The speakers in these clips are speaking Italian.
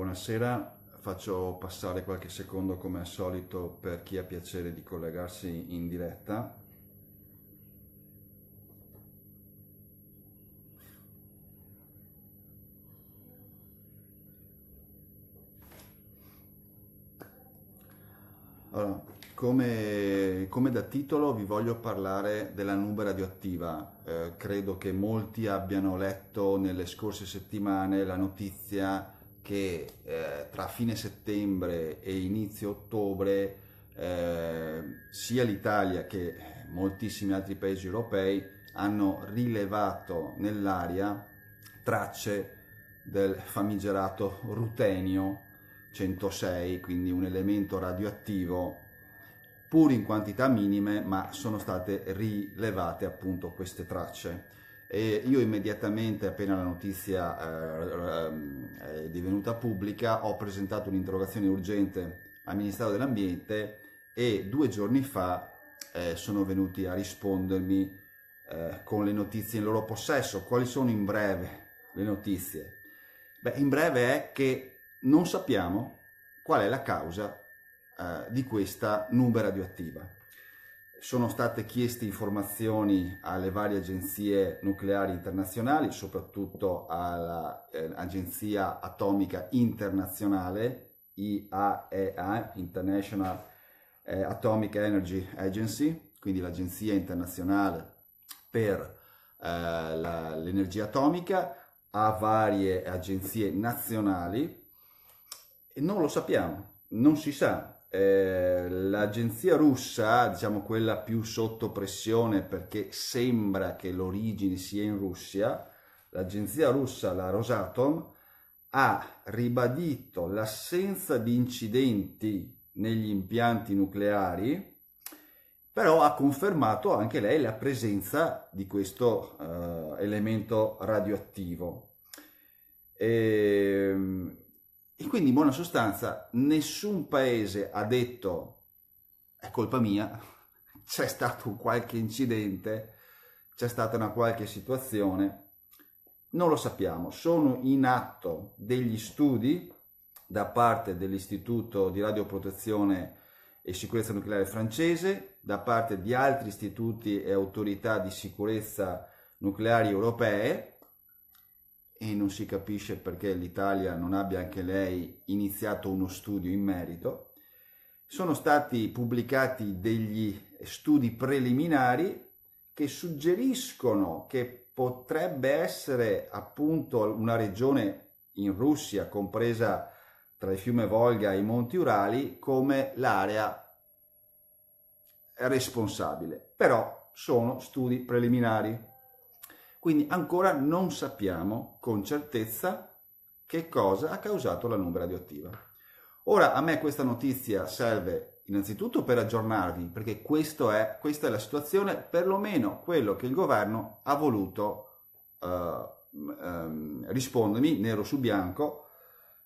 buonasera. Faccio passare qualche secondo come al solito per chi ha piacere di collegarsi in diretta. Allora, come, come, da titolo vi voglio parlare della nube radioattiva. Eh, credo che molti abbiano letto nelle scorse settimane la notizia che eh, tra fine settembre e inizio ottobre eh, sia l'Italia che eh, moltissimi altri paesi europei hanno rilevato nell'aria tracce del famigerato rutenio 106, quindi un elemento radioattivo pur in quantità minime, ma sono state rilevate appunto queste tracce. E io immediatamente, appena la notizia eh, è divenuta pubblica, ho presentato un'interrogazione urgente al Ministero dell'Ambiente e due giorni fa eh, sono venuti a rispondermi eh, con le notizie in loro possesso. Quali sono in breve le notizie? Beh, in breve è che non sappiamo qual è la causa eh, di questa nube radioattiva sono state chieste informazioni alle varie agenzie nucleari internazionali, soprattutto all'Agenzia eh, Atomica Internazionale, IAEA, International eh, Atomic Energy Agency, quindi l'Agenzia Internazionale per eh, l'Energia Atomica, a varie agenzie nazionali, e non lo sappiamo, non si sa eh, l'agenzia russa, diciamo quella più sotto pressione perché sembra che l'origine sia in Russia, l'agenzia russa, la Rosatom, ha ribadito l'assenza di incidenti negli impianti nucleari, però ha confermato anche lei la presenza di questo eh, elemento radioattivo. E, ehm, e quindi in buona sostanza nessun paese ha detto è colpa mia, c'è stato qualche incidente, c'è stata una qualche situazione, non lo sappiamo, sono in atto degli studi da parte dell'Istituto di Radioprotezione e Sicurezza Nucleare francese, da parte di altri istituti e autorità di sicurezza nucleari europee e non si capisce perché l'Italia non abbia anche lei iniziato uno studio in merito. Sono stati pubblicati degli studi preliminari che suggeriscono che potrebbe essere appunto una regione in Russia compresa tra il fiume Volga e i Monti Urali come l'area responsabile. Però sono studi preliminari. Quindi ancora non sappiamo con certezza che cosa ha causato la nube radioattiva. Ora a me questa notizia serve innanzitutto per aggiornarvi, perché è, questa è la situazione, perlomeno quello che il governo ha voluto eh, eh, rispondermi nero su bianco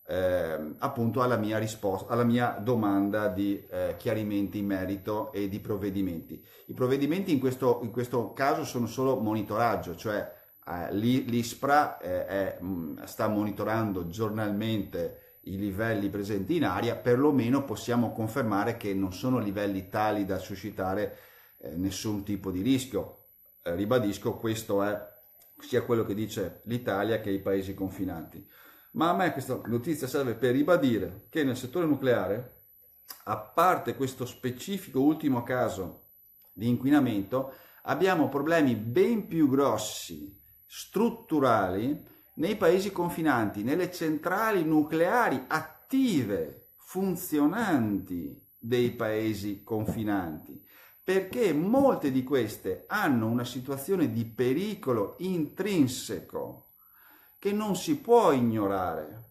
eh, appunto alla mia risposta, alla mia domanda di eh, chiarimenti in merito e di provvedimenti. I provvedimenti in questo, in questo caso sono solo monitoraggio, cioè eh, l'ISPRA eh, è, sta monitorando giornalmente i livelli presenti in aria, perlomeno possiamo confermare che non sono livelli tali da suscitare eh, nessun tipo di rischio. Eh, ribadisco, questo è sia quello che dice l'Italia che i paesi confinanti. Ma a me questa notizia serve per ribadire che nel settore nucleare, a parte questo specifico ultimo caso di inquinamento, abbiamo problemi ben più grossi, strutturali, nei paesi confinanti, nelle centrali nucleari attive, funzionanti dei paesi confinanti, perché molte di queste hanno una situazione di pericolo intrinseco che non si può ignorare.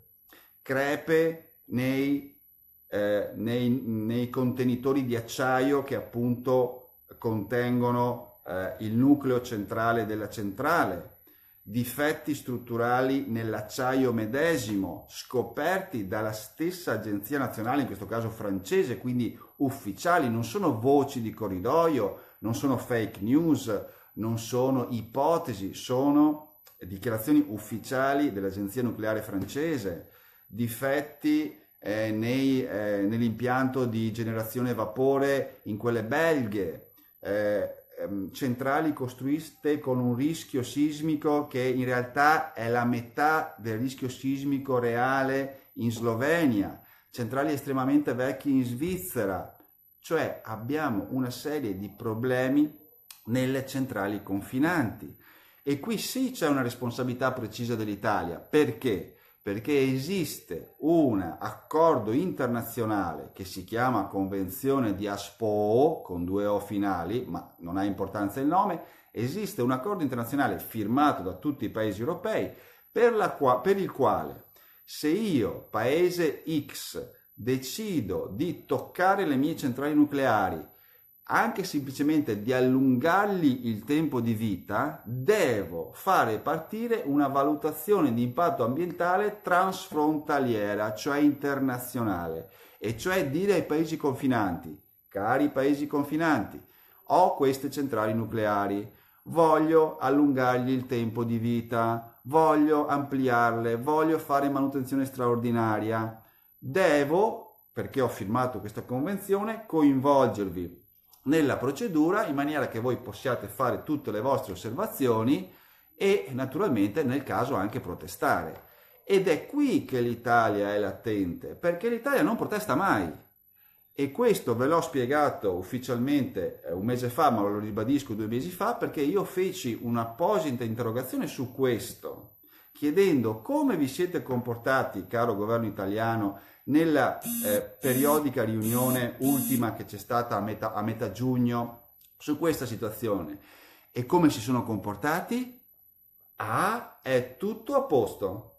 Crepe nei, eh, nei, nei contenitori di acciaio che appunto contengono eh, il nucleo centrale della centrale, difetti strutturali nell'acciaio medesimo scoperti dalla stessa agenzia nazionale, in questo caso francese, quindi ufficiali, non sono voci di corridoio, non sono fake news, non sono ipotesi, sono dichiarazioni ufficiali dell'agenzia nucleare francese, difetti eh, nei, eh, nell'impianto di generazione vapore in quelle belghe, eh, ehm, centrali costruite con un rischio sismico che in realtà è la metà del rischio sismico reale in Slovenia, centrali estremamente vecchie in Svizzera, cioè abbiamo una serie di problemi nelle centrali confinanti. E qui sì c'è una responsabilità precisa dell'Italia. Perché? Perché esiste un accordo internazionale che si chiama Convenzione di Aspo, con due O finali, ma non ha importanza il nome, esiste un accordo internazionale firmato da tutti i paesi europei per, qua, per il quale se io, paese X, decido di toccare le mie centrali nucleari anche semplicemente di allungargli il tempo di vita, devo fare partire una valutazione di impatto ambientale transfrontaliera, cioè internazionale, e cioè dire ai paesi confinanti, cari paesi confinanti, ho queste centrali nucleari, voglio allungargli il tempo di vita, voglio ampliarle, voglio fare manutenzione straordinaria, devo, perché ho firmato questa convenzione, coinvolgervi nella procedura in maniera che voi possiate fare tutte le vostre osservazioni e naturalmente nel caso anche protestare. Ed è qui che l'Italia è l'attente, perché l'Italia non protesta mai. E questo ve l'ho spiegato ufficialmente eh, un mese fa, ma lo ribadisco due mesi fa, perché io feci un'apposita interrogazione su questo chiedendo come vi siete comportati, caro governo italiano, nella eh, periodica riunione ultima che c'è stata a metà, a metà giugno su questa situazione e come si sono comportati? Ah, è tutto a posto.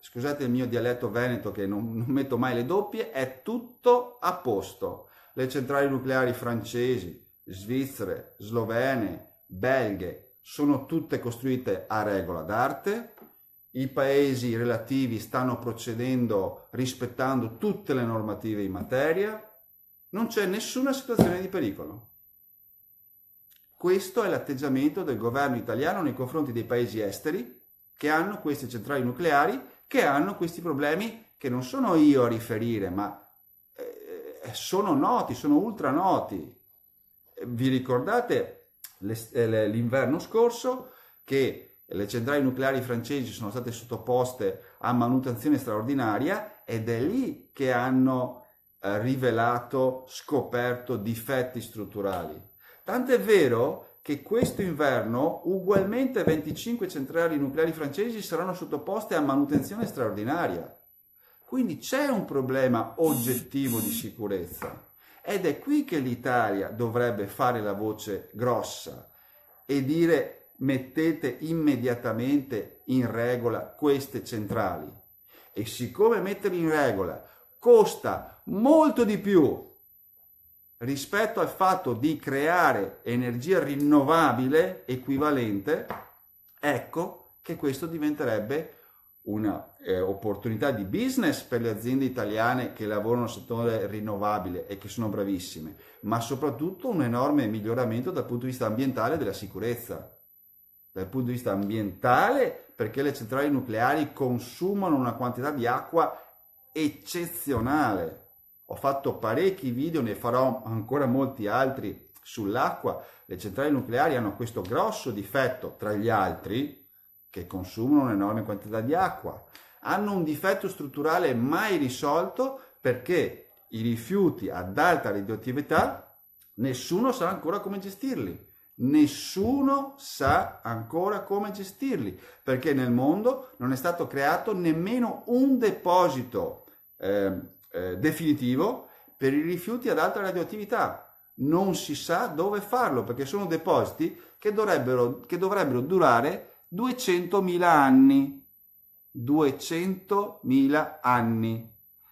Scusate il mio dialetto veneto che non, non metto mai le doppie, è tutto a posto. Le centrali nucleari francesi, svizzere, slovene, belghe sono tutte costruite a regola d'arte, i paesi relativi stanno procedendo rispettando tutte le normative in materia, non c'è nessuna situazione di pericolo. Questo è l'atteggiamento del governo italiano nei confronti dei paesi esteri che hanno queste centrali nucleari, che hanno questi problemi che non sono io a riferire, ma eh, sono noti, sono ultra noti. Vi ricordate eh, l'inverno scorso che le centrali nucleari francesi sono state sottoposte a manutenzione straordinaria ed è lì che hanno eh, rivelato, scoperto difetti strutturali. Tant'è vero che questo inverno ugualmente 25 centrali nucleari francesi saranno sottoposte a manutenzione straordinaria. Quindi c'è un problema oggettivo di sicurezza ed è qui che l'Italia dovrebbe fare la voce grossa e dire mettete immediatamente in regola queste centrali. E siccome metterle in regola costa molto di più rispetto al fatto di creare energia rinnovabile equivalente, ecco che questo diventerebbe un'opportunità eh, di business per le aziende italiane che lavorano nel settore rinnovabile e che sono bravissime, ma soprattutto un enorme miglioramento dal punto di vista ambientale e della sicurezza dal punto di vista ambientale perché le centrali nucleari consumano una quantità di acqua eccezionale. Ho fatto parecchi video, ne farò ancora molti altri sull'acqua. Le centrali nucleari hanno questo grosso difetto tra gli altri che consumano un'enorme quantità di acqua. Hanno un difetto strutturale mai risolto perché i rifiuti ad alta radioattività nessuno sa ancora come gestirli Nessuno sa ancora come gestirli, perché nel mondo non è stato creato nemmeno un deposito eh, eh, definitivo per i rifiuti ad alta radioattività. Non si sa dove farlo, perché sono depositi che dovrebbero, che dovrebbero durare 200.000 anni. 200.000 anni.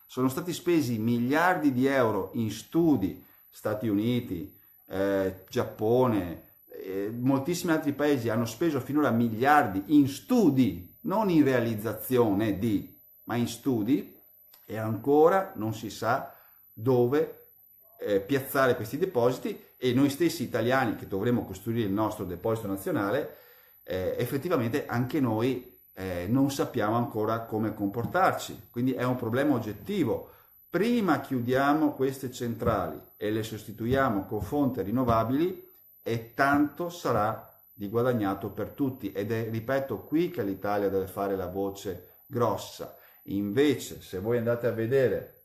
Sono stati spesi miliardi di euro in studi, Stati Uniti, eh, Giappone, eh, moltissimi altri paesi hanno speso finora miliardi in studi, non in realizzazione di, ma in studi e ancora non si sa dove eh, piazzare questi depositi e noi stessi italiani che dovremmo costruire il nostro deposito nazionale, eh, effettivamente anche noi eh, non sappiamo ancora come comportarci, quindi è un problema oggettivo prima chiudiamo queste centrali e le sostituiamo con fonti rinnovabili, e tanto sarà di guadagnato per tutti ed è, ripeto, qui che l'Italia deve fare la voce grossa. Invece, se voi andate a vedere,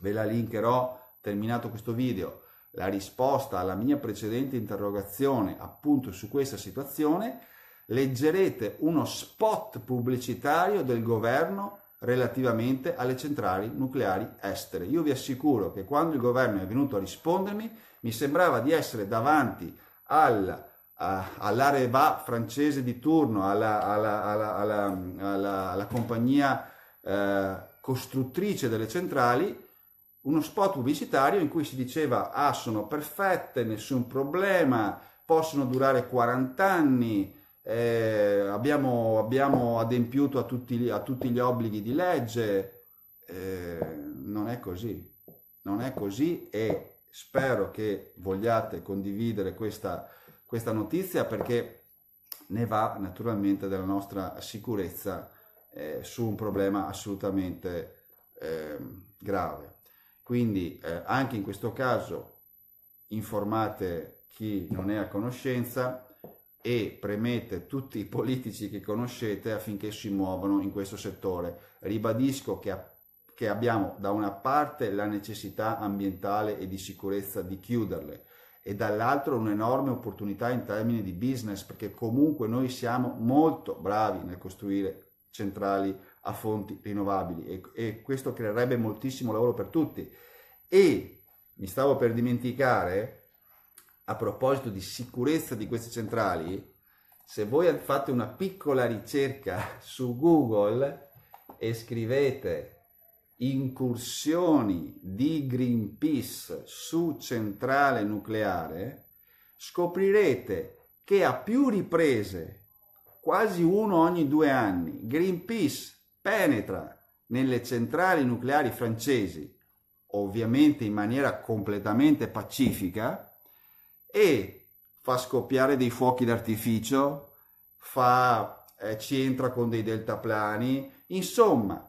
ve la linkerò terminato questo video, la risposta alla mia precedente interrogazione appunto su questa situazione, leggerete uno spot pubblicitario del governo relativamente alle centrali nucleari estere. Io vi assicuro che quando il governo è venuto a rispondermi, mi sembrava di essere davanti a al, alla Reva francese di turno, alla, alla, alla, alla compagnia eh, costruttrice delle centrali, uno spot pubblicitario in cui si diceva ah sono perfette, nessun problema, possono durare 40 anni, eh, abbiamo, abbiamo, adempiuto a tutti, a tutti, gli obblighi di legge. Eh, non è così, non è così e spero che vogliate condividere questa, questa notizia perché ne va naturalmente della nostra sicurezza eh, su un problema assolutamente eh, grave. Quindi eh, anche in questo caso informate chi non è a conoscenza e premete tutti i politici che conoscete affinché si muovano in questo settore. Ribadisco che che abbiamo da una parte la necessità ambientale e di sicurezza di chiuderle e dall'altro un'enorme opportunità in termini di business perché comunque noi siamo molto bravi nel costruire centrali a fonti rinnovabili e, e questo creerebbe moltissimo lavoro per tutti e mi stavo per dimenticare a proposito di sicurezza di queste centrali se voi fate una piccola ricerca su Google e scrivete incursioni di Greenpeace su centrale nucleare, scoprirete che a più riprese, quasi uno ogni due anni, Greenpeace penetra nelle centrali nucleari francesi, ovviamente in maniera completamente pacifica, e fa scoppiare dei fuochi d'artificio, fa, eh, ci entra con dei deltaplani, insomma,